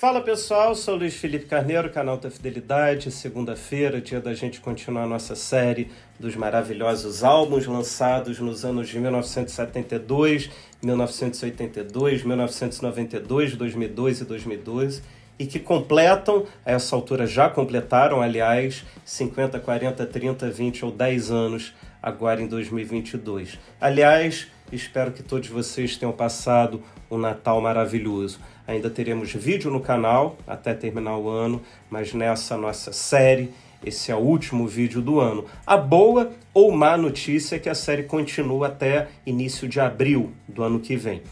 Fala pessoal, sou Luiz Felipe Carneiro, canal da Fidelidade. Segunda-feira, dia da gente continuar nossa série dos maravilhosos álbuns lançados nos anos de 1972, 1982, 1992, 2002 e 2012 e que completam, a essa altura já completaram, aliás, 50, 40, 30, 20 ou 10 anos agora em 2022. Aliás, Espero que todos vocês tenham passado um Natal maravilhoso. Ainda teremos vídeo no canal até terminar o ano, mas nessa nossa série, esse é o último vídeo do ano. A boa ou má notícia é que a série continua até início de abril do ano que vem.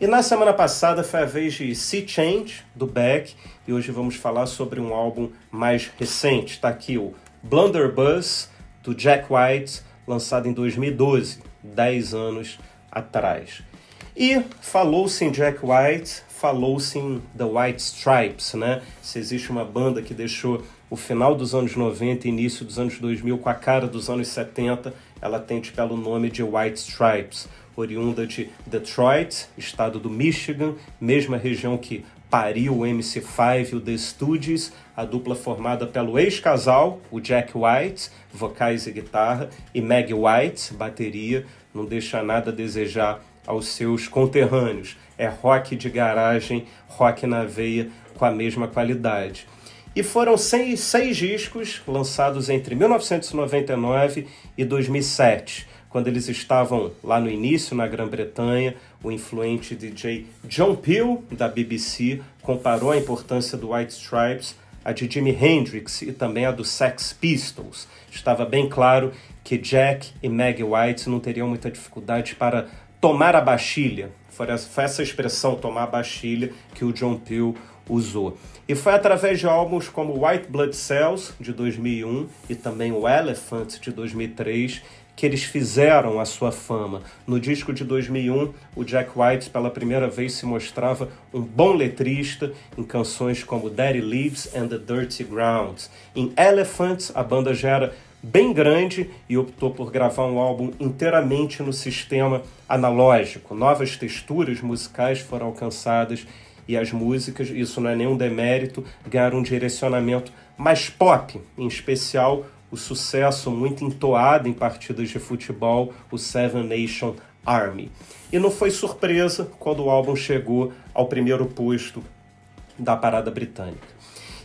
E na semana passada foi a vez de Sea Change, do Beck, e hoje vamos falar sobre um álbum mais recente. Está aqui o Blunderbuss, do Jack White, lançado em 2012, 10 anos atrás. E falou-se em Jack White, falou-se em The White Stripes, né? Se existe uma banda que deixou o final dos anos 90 e início dos anos 2000 com a cara dos anos 70, ela tende pelo tipo, nome de White Stripes, oriunda de Detroit, estado do Michigan, mesma região que pariu o MC5 e o The Stooges, a dupla formada pelo ex-casal, o Jack White, vocais e guitarra, e Meg White, bateria, não deixa nada a desejar aos seus conterrâneos. É rock de garagem, rock na veia, com a mesma qualidade. E foram seis, seis discos lançados entre 1999 e 2007, quando eles estavam lá no início na Grã-Bretanha. O influente DJ John Peel, da BBC, comparou a importância do White Stripes a de Jimi Hendrix e também a dos Sex Pistols. Estava bem claro que Jack e Meg White não teriam muita dificuldade para tomar a bastilha. Foi essa expressão, tomar a bastilha, que o John Peel usou. E foi através de álbuns como White Blood Cells, de 2001, e também o Elephant, de 2003, que eles fizeram a sua fama. No disco de 2001, o Jack White pela primeira vez se mostrava um bom letrista em canções como Daddy Leaves and the Dirty Grounds. Em Elephants, a banda já era bem grande e optou por gravar um álbum inteiramente no sistema analógico. Novas texturas musicais foram alcançadas e as músicas, isso não é nenhum demérito, ganharam um direcionamento mais pop, em especial o sucesso muito entoado em partidas de futebol, o Seven Nation Army. E não foi surpresa quando o álbum chegou ao primeiro posto da parada britânica.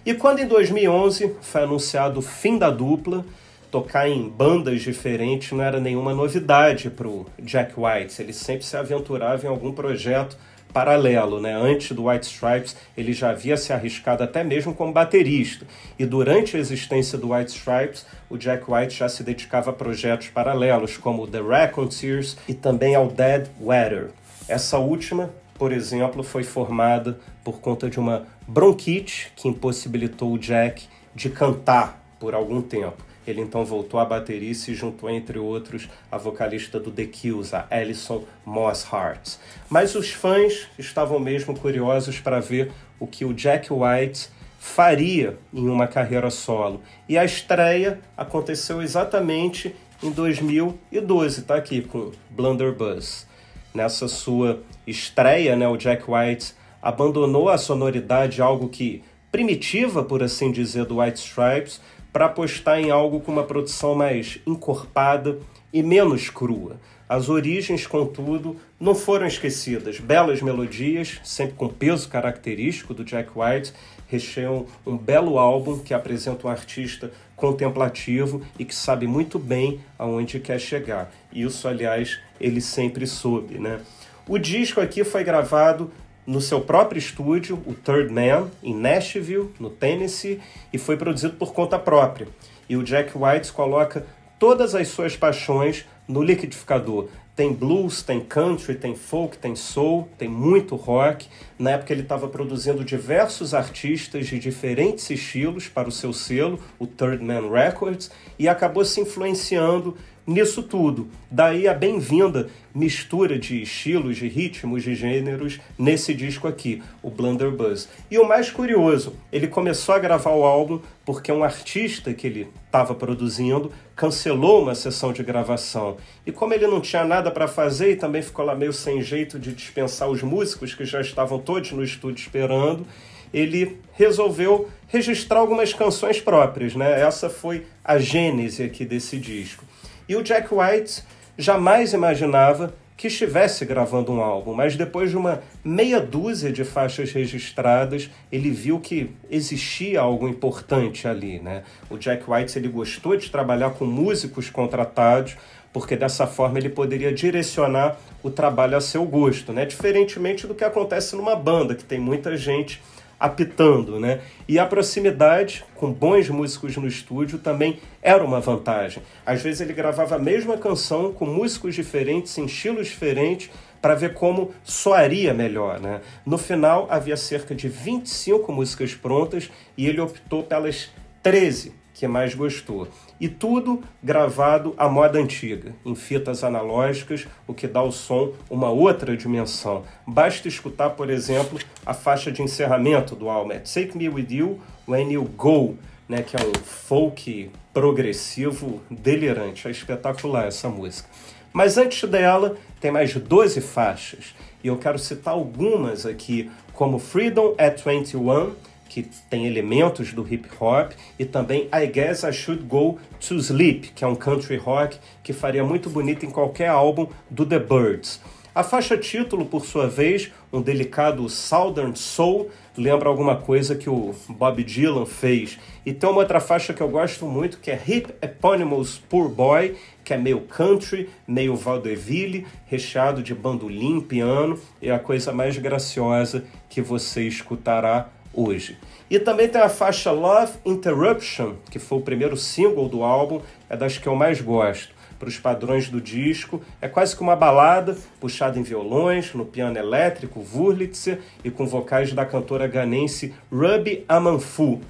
E quando em 2011 foi anunciado o fim da dupla, tocar em bandas diferentes não era nenhuma novidade para o Jack White. Ele sempre se aventurava em algum projeto paralelo, né? Antes do White Stripes, ele já havia se arriscado até mesmo como baterista. E durante a existência do White Stripes, o Jack White já se dedicava a projetos paralelos como The Raconteurs e também ao Dead Weather. Essa última, por exemplo, foi formada por conta de uma bronquite que impossibilitou o Jack de cantar por algum tempo. Ele então voltou à bateria e se juntou, entre outros, à vocalista do The Kills, a Alison Mosshart. Mas os fãs estavam mesmo curiosos para ver o que o Jack White faria em uma carreira solo. E a estreia aconteceu exatamente em 2012, tá aqui com Blunderbuss. Nessa sua estreia, né, o Jack White abandonou a sonoridade, algo que primitiva, por assim dizer, do White Stripes, para apostar em algo com uma produção mais encorpada e menos crua. As origens, contudo, não foram esquecidas. Belas melodias, sempre com peso característico do Jack White, recheiam um belo álbum que apresenta um artista contemplativo e que sabe muito bem aonde quer chegar. Isso, aliás, ele sempre soube, né? O disco aqui foi gravado no seu próprio estúdio, o Third Man, em Nashville, no Tennessee, e foi produzido por conta própria. E o Jack White coloca todas as suas paixões no liquidificador tem blues, tem country, tem folk, tem soul, tem muito rock. Na época ele estava produzindo diversos artistas de diferentes estilos para o seu selo, o Third Man Records, e acabou se influenciando nisso tudo. Daí a bem-vinda mistura de estilos, de ritmos, de gêneros nesse disco aqui, o Blunderbuss. E o mais curioso, ele começou a gravar o álbum porque um artista que ele estava produzindo cancelou uma sessão de gravação. E como ele não tinha nada nada para fazer e também ficou lá meio sem jeito de dispensar os músicos que já estavam todos no estúdio esperando, ele resolveu registrar algumas canções próprias, né? Essa foi a gênese aqui desse disco. E o Jack White jamais imaginava que estivesse gravando um álbum, mas depois de uma meia dúzia de faixas registradas, ele viu que existia algo importante ali, né? O Jack White ele gostou de trabalhar com músicos contratados, porque dessa forma ele poderia direcionar o trabalho a seu gosto, né? Diferentemente do que acontece numa banda, que tem muita gente apitando, né? E a proximidade com bons músicos no estúdio também era uma vantagem. Às vezes ele gravava a mesma canção com músicos diferentes, em estilos diferentes, para ver como soaria melhor, né? No final havia cerca de 25 músicas prontas e ele optou pelas 13 que mais gostou. E tudo gravado à moda antiga, em fitas analógicas, o que dá ao som uma outra dimensão. Basta escutar, por exemplo, a faixa de encerramento do álbum, é Take Me With You When You Go, né, que é um folk progressivo delirante. É espetacular essa música. Mas antes dela, tem mais 12 faixas, e eu quero citar algumas aqui, como Freedom at 21, que tem elementos do hip hop, e também I Guess I Should Go to Sleep, que é um country rock que faria muito bonito em qualquer álbum do The Birds. A faixa título, por sua vez, um delicado Southern Soul, lembra alguma coisa que o Bob Dylan fez. E tem uma outra faixa que eu gosto muito, que é Hip Eponymous Poor Boy, que é meio country, meio vaudeville, recheado de bandolim, piano, e a coisa mais graciosa que você escutará hoje. E também tem a faixa Love Interruption, que foi o primeiro single do álbum, é das que eu mais gosto. Para os padrões do disco, é quase que uma balada, puxada em violões, no piano elétrico, Wurlitzer, e com vocais da cantora ganense Ruby Amanfu.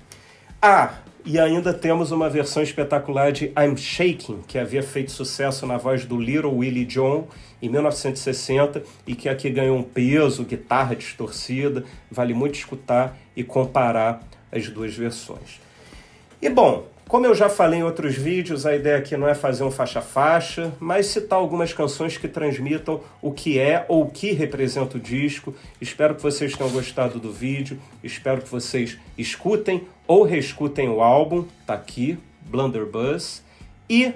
Ah, e ainda temos uma versão espetacular de I'm Shaking, que havia feito sucesso na voz do Little Willie John em 1960 e que aqui ganhou um peso, guitarra distorcida. Vale muito escutar e comparar as duas versões. E bom, como eu já falei em outros vídeos, a ideia aqui não é fazer um faixa-faixa, mas citar algumas canções que transmitam o que é ou o que representa o disco. Espero que vocês tenham gostado do vídeo, espero que vocês escutem ou reescutem o álbum, tá aqui, Blunderbuss. E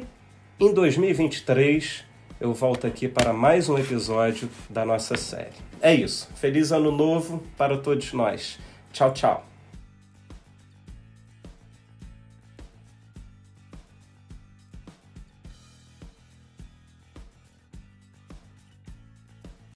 em 2023 eu volto aqui para mais um episódio da nossa série. É isso. Feliz ano novo para todos nós. Tchau, tchau.